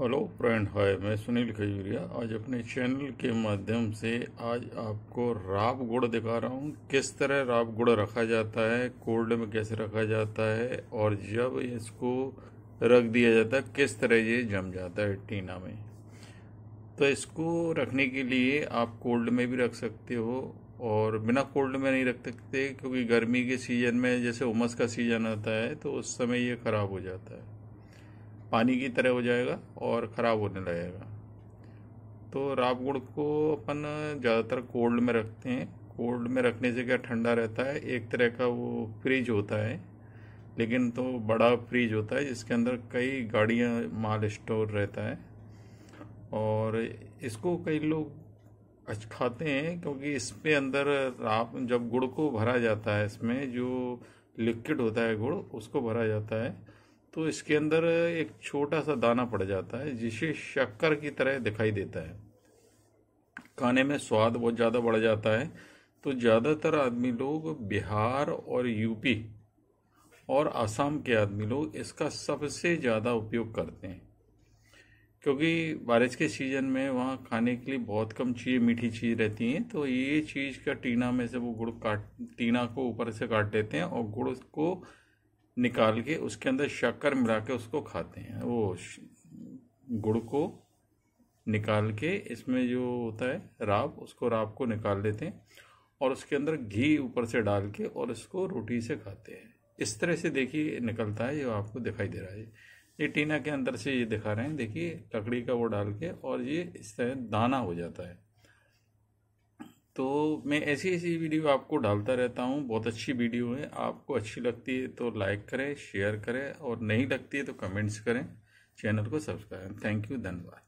hello friend हाय मैं सुनील खजूरिया आज अपने चैनल के माध्यम से आज आपको राब गुड़ दिखा रहा हूँ किस तरह राब गुड़ रखा जाता है कोल्ड में कैसे रखा जाता है और जब इसको रख दिया जाता है किस तरह ये जम जाता है टीना में तो इसको रखने के लिए आप कोल्ड में भी रख सकते हो और बिना कोल्ड में नहीं रख सकते क्योंकि गर्मी के सीज़न में जैसे उमस का सीज़न आता है तो उस समय ये ख़राब हो जाता है पानी की तरह हो जाएगा और ख़राब होने लगेगा तो राब गुड़ को अपन ज़्यादातर कोल्ड में रखते हैं कोल्ड में रखने से क्या ठंडा रहता है एक तरह का वो फ्रिज होता है लेकिन तो बड़ा फ्रिज होता है जिसके अंदर कई गाड़ियाँ माल स्टोर रहता है और इसको कई लोग अच्छा खाते हैं क्योंकि इसमें अंदर राब जब गुड़ को भरा जाता है इसमें जो लिक्विड होता है गुड़ उसको भरा जाता है तो इसके अंदर एक छोटा सा दाना पड़ जाता है जिसे शक्कर की तरह दिखाई देता है खाने में स्वाद बहुत ज़्यादा बढ़ जाता है तो ज़्यादातर आदमी लोग बिहार और यूपी और आसाम के आदमी लोग इसका सबसे ज़्यादा उपयोग करते हैं क्योंकि बारिश के सीज़न में वहाँ खाने के लिए बहुत कम चीज मीठी चीज़ रहती हैं तो ये चीज़ का टीना में से वो गुड़ काट टीना को ऊपर से काट लेते हैं और गुड़ को निकाल के उसके अंदर शक्कर मिला के उसको खाते हैं वो गुड़ को निकाल के इसमें जो होता है राब उसको राब को निकाल देते हैं और उसके अंदर घी ऊपर से डाल के और इसको रोटी से खाते हैं इस तरह से देखिए निकलता है जो आपको दिखाई दे रहा है ये टीना के अंदर से ये दिखा रहे हैं देखिए लकड़ी का वो डाल के और ये इस तरह दाना हो जाता है तो मैं ऐसी ऐसी वीडियो आपको डालता रहता हूँ बहुत अच्छी वीडियो है आपको अच्छी लगती है तो लाइक करें शेयर करें और नहीं लगती है तो कमेंट्स करें चैनल को सब्सक्राइब थैंक यू धन्यवाद